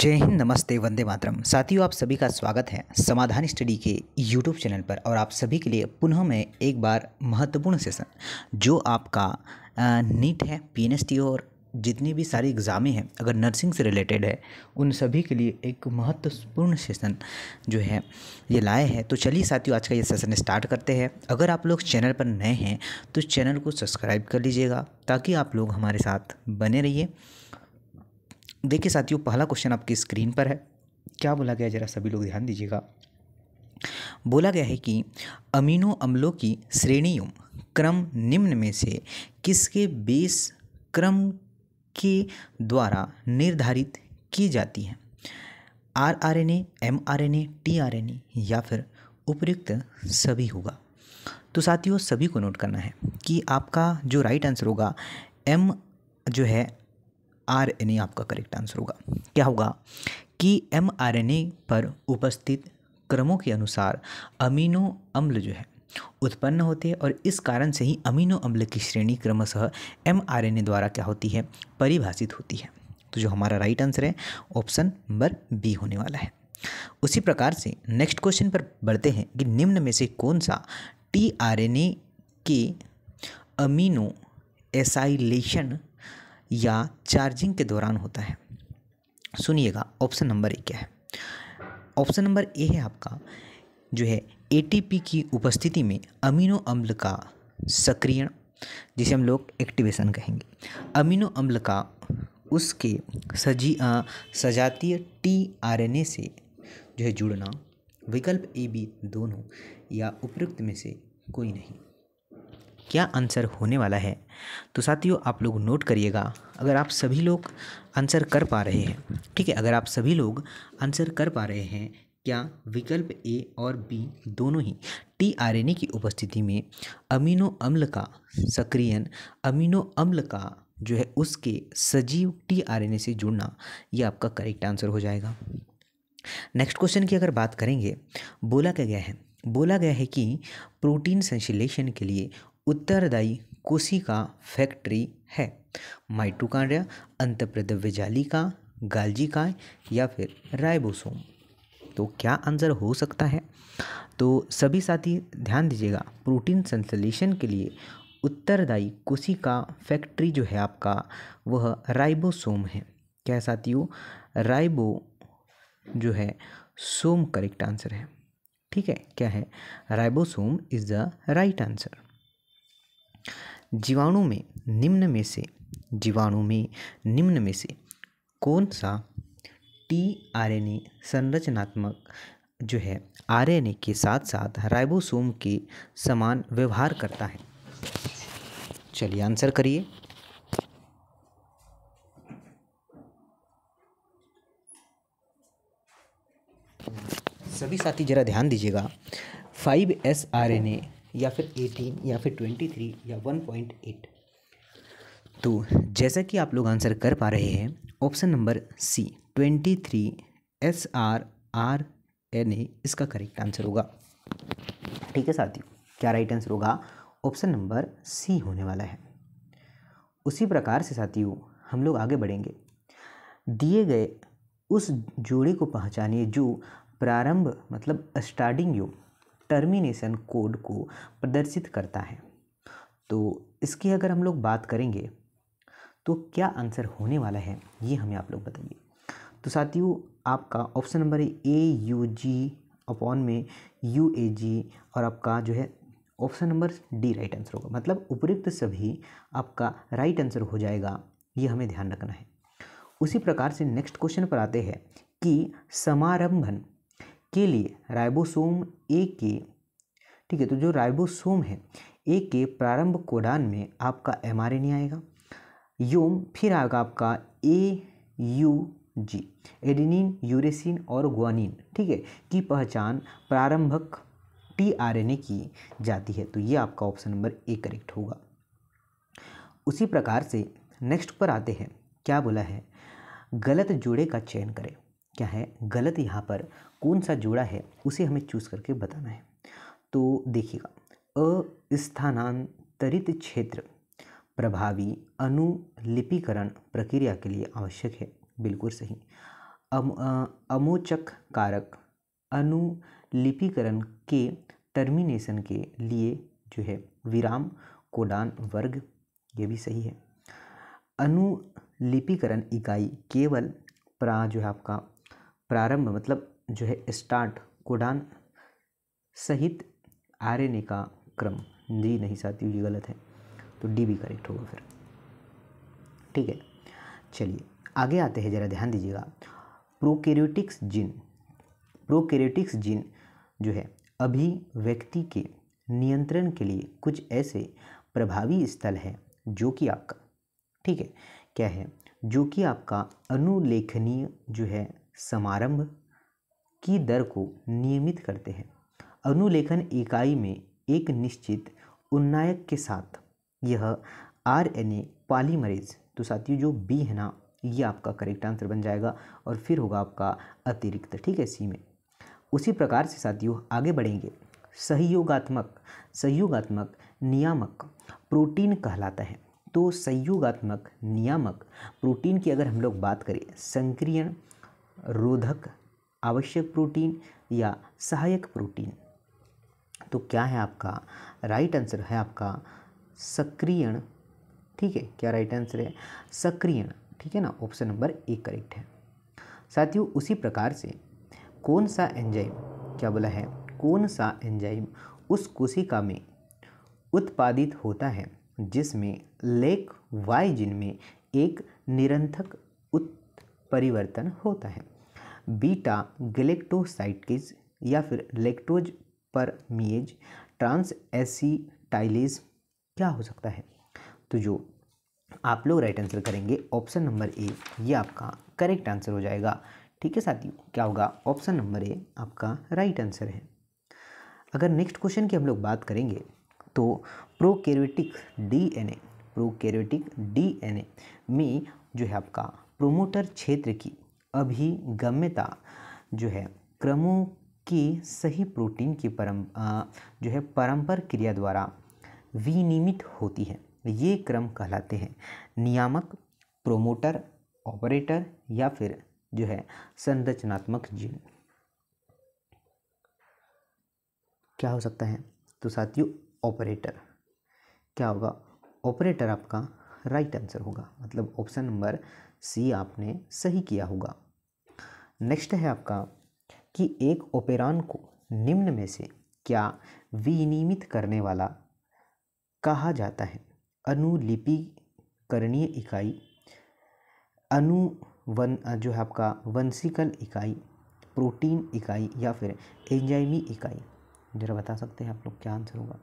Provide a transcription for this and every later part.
जय हिंद नमस्ते वंदे मातरम साथियों आप सभी का स्वागत है समाधान स्टडी के यूट्यूब चैनल पर और आप सभी के लिए पुनः मैं एक बार महत्वपूर्ण सेशन जो आपका नीट है पीएनएसटी और जितनी भी सारी एग्ज़ामें हैं अगर नर्सिंग से रिलेटेड है उन सभी के लिए एक महत्वपूर्ण सेशन जो है ये लाए हैं तो चलिए साथियों आज का ये सेशन स्टार्ट करते हैं अगर आप लोग चैनल पर नए हैं तो चैनल को सब्सक्राइब कर लीजिएगा ताकि आप लोग हमारे साथ बने रहिए देखिए साथियों पहला क्वेश्चन आपकी स्क्रीन पर है क्या बोला गया जरा सभी लोग ध्यान दीजिएगा बोला गया है कि अमीनो अम्लों की श्रेणियों क्रम निम्न में से किसके बेस क्रम के द्वारा निर्धारित की जाती है R R N A M R N A T R N A या फिर उपयुक्त सभी होगा तो साथियों सभी को नोट करना है कि आपका जो राइट आंसर होगा एम जो है आर एन ए आपका करेक्ट आंसर होगा क्या होगा कि एम आर एन ए पर उपस्थित क्रमों के अनुसार अमीनो अम्ल जो है उत्पन्न होते हैं और इस कारण से ही अमीनो अम्ल की श्रेणी क्रमशः एम आर एन ए द्वारा क्या होती है परिभाषित होती है तो जो हमारा राइट आंसर है ऑप्शन नंबर बी होने वाला है उसी प्रकार से नेक्स्ट क्वेश्चन पर बढ़ते हैं कि निम्न में से कौन सा टी आर एन ए के अमीनो एसाइलेशन या चार्जिंग के दौरान होता है सुनिएगा ऑप्शन नंबर ए क्या है ऑप्शन नंबर ए है आपका जो है एटीपी की उपस्थिति में अमीनो अम्ल का सक्रियण जिसे हम लोग एक्टिवेशन कहेंगे अमीनो अम्ल का उसके सजी आ, सजातीय आर से जो है जुड़ना विकल्प ए बी दोनों या उपयुक्त में से कोई नहीं क्या आंसर होने वाला है तो साथियों आप लोग नोट करिएगा अगर आप सभी लोग आंसर कर पा रहे हैं ठीक है अगर आप सभी लोग आंसर कर पा रहे हैं क्या विकल्प ए और बी दोनों ही टी ए की उपस्थिति में अमीनो अम्ल का सक्रियन अमीनो अम्ल का जो है उसके सजीव टी ए से जुड़ना ये आपका करेक्ट आंसर हो जाएगा नेक्स्ट क्वेश्चन की अगर बात करेंगे बोला क्या गया है बोला गया है कि प्रोटीन संश्लेषण के लिए उत्तरदायी कोशिका फैक्ट्री है माइटोकांड्रिया गालजी का या फिर राइबोसोम तो क्या आंसर हो सकता है तो सभी साथी ध्यान दीजिएगा प्रोटीन संश्लेषण के लिए उत्तरदायी कोशिका फैक्ट्री जो है आपका वह राइबोसोम है क्या साथियों राइबो जो है सोम करेक्ट आंसर है ठीक है क्या है ribosome is the right answer जीवाणु में निम्न में से जीवाणु में निम्न में से कौन सा टी आर एन ए संरचनात्मक जो है ए के साथ साथ राइबोसोम के समान व्यवहार करता है चलिए आंसर करिए सभी साथी ज़रा ध्यान दीजिएगा five S R N A या फिर एटीन या फिर ट्वेंटी थ्री या वन पॉइंट एट तो जैसा कि आप लोग आंसर कर पा रहे हैं option number C twenty three S R R N A इसका करेक्ट आंसर होगा ठीक है साथियों क्या राइट आंसर होगा ऑप्शन नंबर सी होने वाला है उसी प्रकार से साथियों हम लोग आगे बढ़ेंगे दिए गए उस जोड़े को पहचानिए जो प्रारंभ मतलब स्टार्टिंग योग टर्मिनेशन कोड को प्रदर्शित करता है तो इसकी अगर हम लोग बात करेंगे तो क्या आंसर होने वाला है ये हमें आप लोग बताइए तो साथियों आपका ऑप्शन नंबर है ए यू जी अपॉन में यू ए जी और आपका जो है option number D right answer होगा मतलब उपयुक्त सभी आपका राइट आंसर हो जाएगा ये हमें ध्यान रखना है उसी प्रकार से नेक्स्ट क्वेश्चन पर आते हैं कि समारंभन के लिए राइबोसोम ए के ठीक है तो जो राइबोसोम है ए के प्रारंभ कोडान में आपका एम आएगा योम फिर आएगा आपका ए यू जी एडिनिन यूरेसिन और ग्वानिन ठीक है की पहचान प्रारंभक टीआरएनए की जाती है तो ये आपका ऑप्शन नंबर ए करेक्ट होगा उसी प्रकार से नेक्स्ट पर आते हैं क्या बोला है गलत जोड़े का चयन करें क्या है गलत यहाँ पर कौन सा जोड़ा है उसे हमें चूज़ करके बताना है तो देखिएगा अस्थानांतरित क्षेत्र प्रभावी अनुलिपिकरण प्रक्रिया के लिए आवश्यक है बिल्कुल सही अम, अमोचक कारक अनुलिपिकरण के टर्मिनेशन के लिए जो है विराम कोडान वर्ग ये भी सही है अनुलिपिकरण इकाई केवल प्रा जो है आपका प्रारंभ मतलब जो है स्टार्ट कोडान सहित आरएनए का क्रम जी नहीं साथियों ये गलत है तो डी भी करेक्ट होगा फिर ठीक है चलिए आगे आते हैं ज़रा ध्यान दीजिएगा प्रोकैरियोटिक्स जिन प्रोकैरियोटिक्स जिन जो है अभिव्यक्ति के नियंत्रण के लिए कुछ ऐसे प्रभावी स्थल हैं जो कि आपका ठीक है क्या है जो कि आपका अनुलेखनीय जो है समारंभ की दर को नियमित करते हैं अनुलेखन इकाई में एक निश्चित उन्नायक के साथ यह आरएनए पॉलीमरेज तो साथियों जो बी है ना ये आपका करेक्ट आंसर बन जाएगा और फिर होगा आपका अतिरिक्त ठीक है सी में उसी प्रकार से साथियों आगे बढ़ेंगे सहयोगात्मक सहयोगात्मक नियामक प्रोटीन कहलाता है तो संयोगात्मक नियामक प्रोटीन की अगर हम लोग बात करें संक्रियण रोधक आवश्यक प्रोटीन या सहायक प्रोटीन तो क्या है आपका राइट आंसर है आपका सक्रियण ठीक है क्या राइट आंसर है सक्रियण ठीक है ना ऑप्शन नंबर ए करेक्ट है साथियों उसी प्रकार से कौन सा एंजाइम क्या बोला है कौन सा एंजाइम उस कोशिका में उत्पादित होता है जिसमें लेक वाई जिनमें एक निरंथक उत्परिवर्तन होता है बीटा गलेक्टोसाइटकेज या फिर लेक्टोज पर मिएज ट्रांस एसीटाइलेज क्या हो सकता है तो जो आप लोग राइट आंसर करेंगे ऑप्शन नंबर ए ये आपका करेक्ट आंसर हो जाएगा ठीक है साथियों क्या होगा ऑप्शन नंबर ए आपका राइट आंसर है अगर नेक्स्ट क्वेश्चन की हम लोग बात करेंगे तो प्रोकेरेटिक डीएनए एन डीएनए में जो है आपका प्रोमोटर क्षेत्र की अभिगम्यता जो है क्रमों की सही प्रोटीन की परम जो है परम्पर क्रिया द्वारा विनियमित होती है ये क्रम कहलाते हैं नियामक प्रोमोटर ऑपरेटर या फिर जो है संरचनात्मक जीन क्या हो सकता है तो साथियों ऑपरेटर क्या होगा ऑपरेटर आपका राइट आंसर होगा मतलब ऑप्शन नंबर सी आपने सही किया होगा नेक्स्ट है आपका कि एक ओपेरान को निम्न में से क्या विनियमित करने वाला कहा जाता है अनुलिपि करणीय इकाई वन जो है आपका वंशिकल इकाई प्रोटीन इकाई या फिर एंजाइमी इकाई जरा बता सकते हैं आप लोग क्या आंसर होगा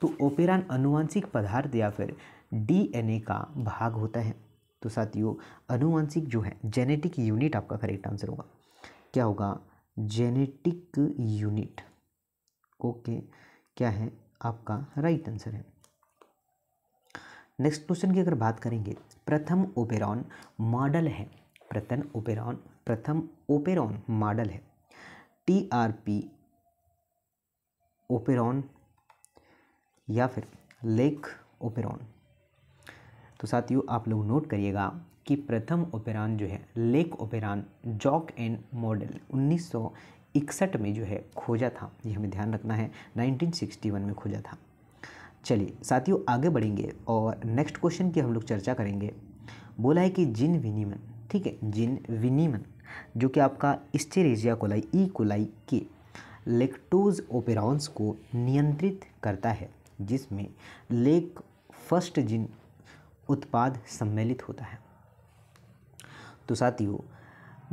तो ओपेरान अनुवांशिक पदार्थ या फिर डीएनए का भाग होता है तो साथियों अनुवांशिक जो है जेनेटिक यूनिट आपका करेक्ट आंसर होगा क्या होगा जेनेटिक यूनिट ओके क्या है आपका राइट आंसर है नेक्स्ट क्वेश्चन की अगर बात करेंगे प्रथम ओपेरॉन मॉडल है प्रथम ओपेरॉन प्रथम ओपेरॉन मॉडल है टी आर पी ओपेरॉन या फिर लेक ओपेरॉन तो साथियों आप लोग नोट करिएगा कि प्रथम ओपेरान जो है लेक ओपेरान जॉक एंड मॉडल 1961 में जो है खोजा था ये हमें ध्यान रखना है 1961 में खोजा था चलिए साथियों आगे बढ़ेंगे और नेक्स्ट क्वेश्चन की हम लोग चर्चा करेंगे बोला है कि जिन विनिमन ठीक है जिन विनिमन जो कि आपका स्टेरेजिया कोलाई ई कोलाई के लेक्टोज ओपेरॉन्स को नियंत्रित करता है जिसमें लेक फर्स्ट जिन उत्पाद सम्मिलित होता है तो साथियों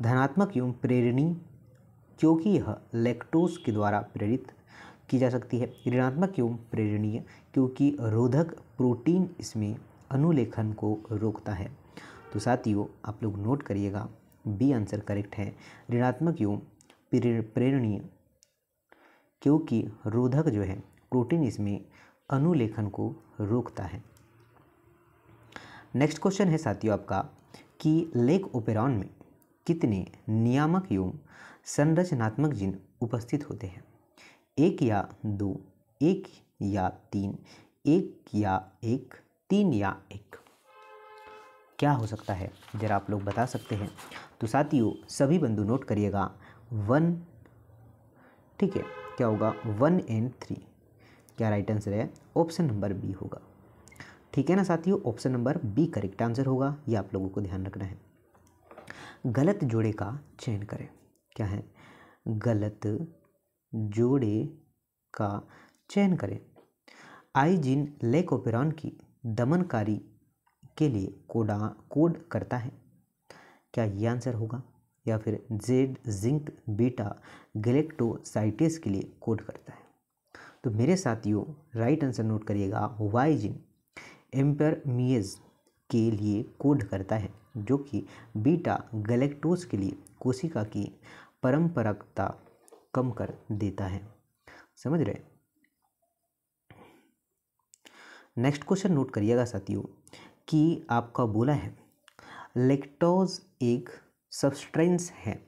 धनात्मक एवं प्रेरणी क्योंकि यह लेक्टोस के द्वारा प्रेरित की जा सकती है ऋणात्मक एवं प्रेरणीय क्योंकि रोधक प्रोटीन इसमें अनुलेखन को रोकता है तो साथियों आप लोग नोट करिएगा बी आंसर करेक्ट है ऋणात्मक एवं प्रेरणीय क्योंकि रोधक जो है प्रोटीन इसमें अनुलेखन को रोकता है नेक्स्ट क्वेश्चन है साथियों आपका कि लेक ओपेरॉन में कितने नियामक एवं संरचनात्मक जीन उपस्थित होते हैं एक या दो एक या तीन एक या एक तीन या एक क्या हो सकता है ज़रा आप लोग बता सकते हैं तो साथियों सभी बंधु नोट करिएगा वन ठीक है क्या होगा वन एंड थ्री क्या राइट आंसर है ऑप्शन नंबर बी होगा ठीक है ना साथियों option number B correct answer होगा ये आप लोगों को ध्यान रखना है गलत जोड़े का चयन करें क्या है गलत जोड़े का चयन करें आईजिन लेकोपेरॉन की दमनकारी के लिए कोडा कोड करता है क्या ये आंसर होगा या फिर जेड जिंक बीटा गलेक्टोसाइटिस के लिए कोड करता है तो मेरे साथियों राइट आंसर नोट करिएगा जिन मीज के लिए कोड करता है जो कि बीटा गलेक्टोज के लिए कोशिका की परंपरकता कम कर देता है समझ रहे नेक्स्ट क्वेश्चन नोट करिएगा साथियों कि आपका बोला है लेक्टोज एक सबस्ट्रेंस है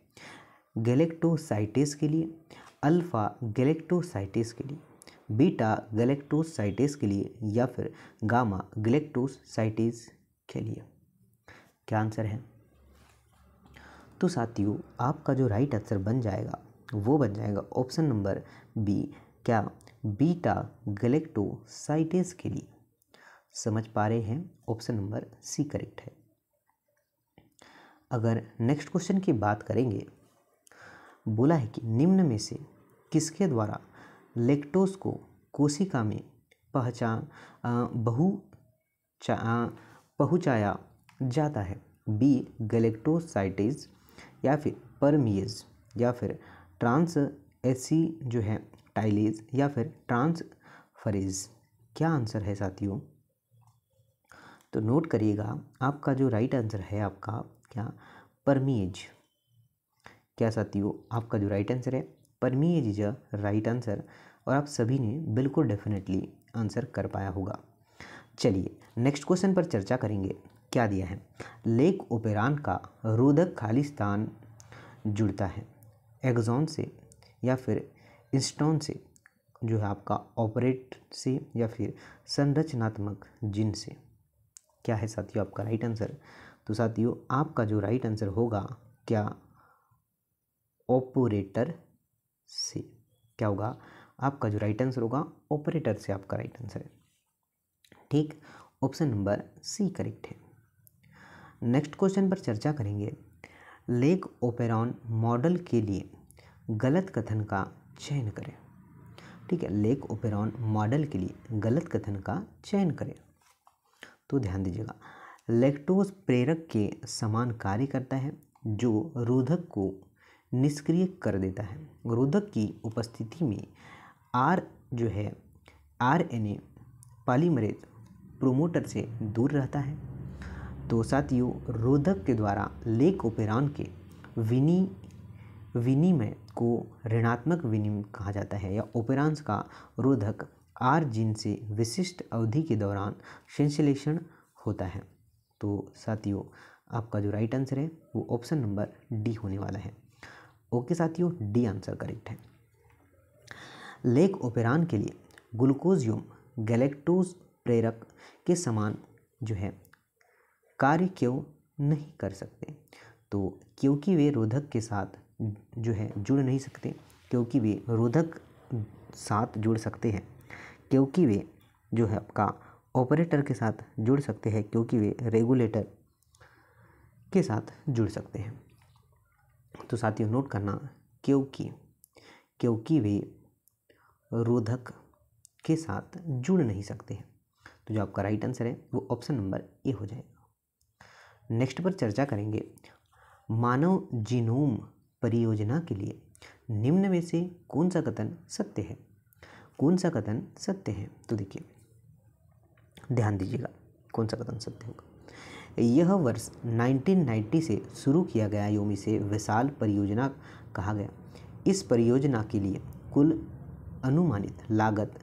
गैलेक्टोसाइटिस के लिए अल्फ़ा गैलेक्टोसाइटिस के लिए बीटा गलेक्टोसाइटिस के लिए या फिर गामा गलेक्टोसाइटिस के लिए क्या आंसर है तो साथियों आपका जो राइट आंसर बन जाएगा वो बन जाएगा ऑप्शन नंबर बी क्या बीटा गलेक्टोसाइटिस के लिए समझ पा रहे हैं ऑप्शन नंबर सी करेक्ट है अगर नेक्स्ट क्वेश्चन की बात करेंगे बोला है कि निम्न में से किसके द्वारा लेक्टोस को कोशिका में पहचान बहु पहुँचाया जाता है बी गलेक्टोसाइटिस या फिर परमीज या फिर ट्रांस एसी जो है टाइलेज या फिर फरेज क्या आंसर है साथियों तो नोट करिएगा आपका जो राइट आंसर है आपका क्या परमीज क्या साथियों आपका जो राइट आंसर है permease is a right answer और आप सभी ने बिल्कुल डेफिनेटली आंसर कर पाया होगा चलिए नेक्स्ट क्वेश्चन पर चर्चा करेंगे क्या दिया है लेक ओपेरान का रोधक खालिस्तान जुड़ता है एग्जॉन से या फिर इंस्टोन से जो है आपका ऑपरेट से या फिर संरचनात्मक जिन से क्या है साथियों आपका राइट आंसर तो साथियों आपका जो राइट आंसर होगा क्या ऑपोरेटर से क्या होगा आपका जो राइट आंसर होगा ऑपरेटर से आपका राइट आंसर है ठीक ऑप्शन नंबर सी करेक्ट है नेक्स्ट क्वेश्चन पर चर्चा करेंगे लेक ओपेरॉन मॉडल के लिए गलत कथन का चयन करें ठीक है लेक ओपेरॉन मॉडल के लिए गलत कथन का चयन करें तो ध्यान दीजिएगा लेक्टोज प्रेरक के समान कार्य करता है जो रोधक को निष्क्रिय कर देता है रोधक की उपस्थिति में आर जो है R N A polymerase promoter से दूर रहता है तो साथियों रोधक के द्वारा लेक ओपेरान के विनी विनिमय को ऋणात्मक विनिमय कहा जाता है या ओपेरांस का रोधक आर जिन से विशिष्ट अवधि के दौरान संश्लेषण होता है तो साथियों आपका जो राइट आंसर है वो ऑप्शन नंबर डी होने वाला है ओके साथियों डी आंसर करेक्ट है लेक ओपेरान के लिए ग्लूकोजियम गैलेक्टोज प्रेरक के समान जो है कार्य क्यों नहीं कर सकते तो क्योंकि वे रोधक के साथ जो है जुड़ नहीं सकते क्योंकि वे रोधक साथ जुड़ सकते हैं क्योंकि वे जो है आपका ऑपरेटर के साथ जुड़ सकते हैं क्योंकि वे रेगुलेटर के साथ जुड़ सकते हैं तो साथियों नोट करना क्योंकि क्योंकि वे रोधक के साथ जुड़ नहीं सकते हैं तो जो आपका राइट आंसर है वो ऑप्शन नंबर ए हो जाएगा नेक्स्ट पर चर्चा करेंगे मानव जीनोम परियोजना के लिए निम्न में से कौन सा कथन सत्य है कौन सा कथन सत्य है तो देखिए ध्यान दीजिएगा कौन सा कथन सत्य होगा यह वर्ष 1990 से शुरू किया गया योमी से विशाल परियोजना कहा गया इस परियोजना के लिए कुल अनुमानित लागत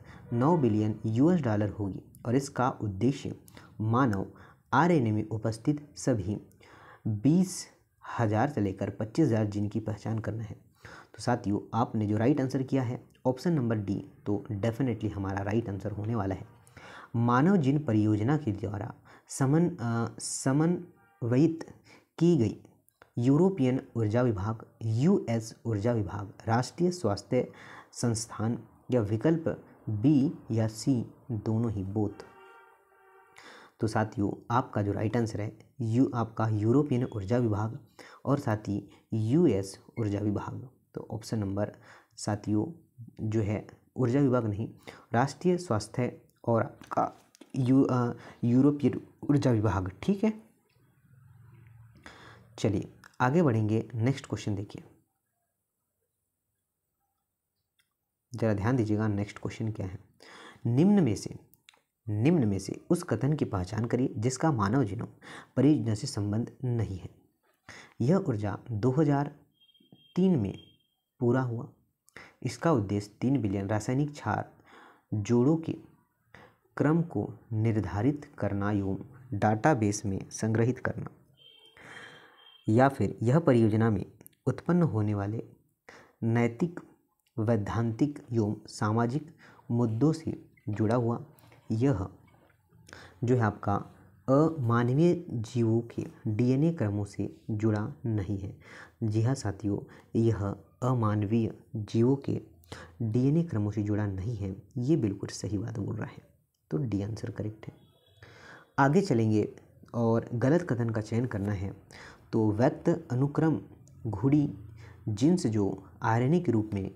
9 बिलियन यूएस डॉलर होगी और इसका उद्देश्य मानव आरएनए में उपस्थित सभी बीस हज़ार से लेकर पच्चीस हज़ार जीन की पहचान करना है तो साथियों आपने जो राइट आंसर किया है ऑप्शन नंबर डी तो डेफिनेटली हमारा राइट आंसर होने वाला है मानव जिन परियोजना के द्वारा समन समन्वयित की गई यूरोपियन ऊर्जा विभाग यूएस ऊर्जा विभाग राष्ट्रीय स्वास्थ्य संस्थान या विकल्प बी या सी दोनों ही बोथ तो साथियों आपका जो राइट आंसर है यू आपका यूरोपियन ऊर्जा विभाग और साथ ही यूएस ऊर्जा विभाग तो ऑप्शन नंबर साथियों जो है ऊर्जा विभाग नहीं राष्ट्रीय स्वास्थ्य और आपका यू यूरोपीय ऊर्जा विभाग ठीक है चलिए आगे बढ़ेंगे नेक्स्ट क्वेश्चन देखिए ज़रा ध्यान दीजिएगा नेक्स्ट क्वेश्चन क्या है निम्न में से निम्न में से उस कथन की पहचान करिए जिसका मानव जीनों परियोजना से संबंध नहीं है यह ऊर्जा 2003 में पूरा हुआ इसका उद्देश्य तीन बिलियन रासायनिक छार जोड़ों के क्रम को निर्धारित करना एवं डाटाबेस में संग्रहित करना या फिर यह परियोजना में उत्पन्न होने वाले नैतिक वैधांतिक एवं सामाजिक मुद्दों से जुड़ा हुआ यह जो है आपका अमानवीय जीवों के डीएनए क्रमों से जुड़ा नहीं है जी हाँ साथियों यह अमानवीय जीवों के डीएनए क्रमों से जुड़ा नहीं है ये बिल्कुल सही बात बोल रहा है तो डी आंसर करेक्ट है आगे चलेंगे और गलत कथन का चयन करना है तो व्यक्त अनुक्रम घुड़ी जिन्स जो आरएनए के रूप में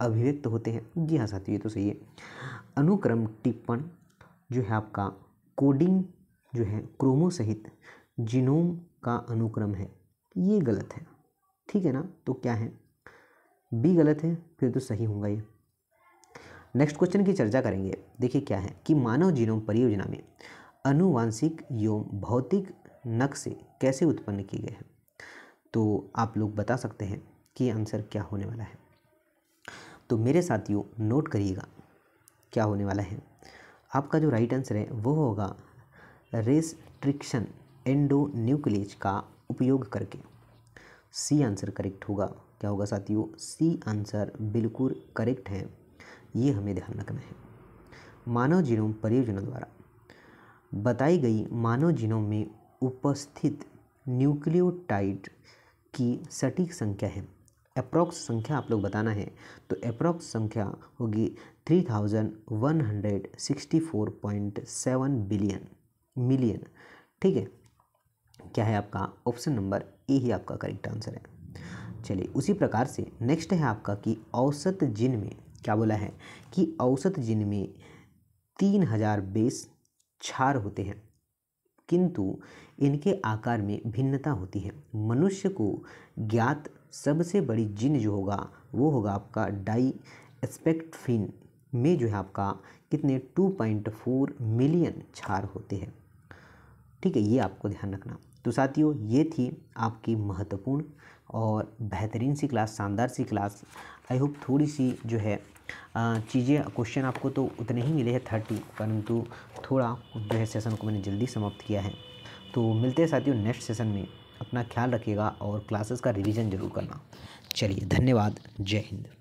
अभिव्यक्त होते हैं जी हाँ साथियों ये तो सही है अनुक्रम टिप्पण जो है आपका कोडिंग जो है क्रोमो सहित जीनोम का अनुक्रम है ये गलत है ठीक है ना तो क्या है बी गलत है फिर तो सही होगा ये नेक्स्ट क्वेश्चन की चर्चा करेंगे देखिए क्या है कि मानव जीनोम परियोजना में अनुवांशिक योम भौतिक नक्शे कैसे उत्पन्न किए गए हैं तो आप लोग बता सकते हैं कि आंसर क्या होने वाला है तो मेरे साथियों नोट करिएगा क्या होने वाला है आपका जो राइट आंसर है वो होगा रेस्ट्रिक्शन एंडो का उपयोग करके सी आंसर करेक्ट होगा क्या होगा साथियों सी आंसर बिल्कुल करेक्ट है ये हमें ध्यान रखना है मानव जीनोम परियोजना द्वारा बताई गई मानव जीनोम में उपस्थित न्यूक्लियोटाइड की सटीक संख्या है अप्रोक्स संख्या आप लोग बताना है तो अप्रोक्स संख्या होगी three thousand one hundred sixty four point seven billion million ठीक है क्या है आपका ऑप्शन नंबर ए ही आपका करेक्ट आंसर है चलिए उसी प्रकार से नेक्स्ट है आपका कि औसत जिन में क्या बोला है कि औसत जिन में तीन हजार बेस क्षार होते हैं किंतु इनके आकार में भिन्नता होती है मनुष्य को ज्ञात सबसे बड़ी जिन जो होगा वो होगा आपका डाई एस्पेक्टफिन में जो है आपका कितने 2.4 मिलियन क्षार होते हैं ठीक है ये आपको ध्यान रखना तो साथियों ये थी आपकी महत्वपूर्ण और बेहतरीन सी क्लास शानदार सी क्लास आई होप थोड़ी सी जो है चीज़ें क्वेश्चन आपको तो उतने ही मिले हैं थर्टी परंतु थोड़ा जो है सेशन को मैंने जल्दी समाप्त किया है तो मिलते हैं साथियों नेक्स्ट सेशन में अपना ख्याल रखिएगा और क्लासेस का रिवीजन जरूर करना चलिए धन्यवाद जय हिंद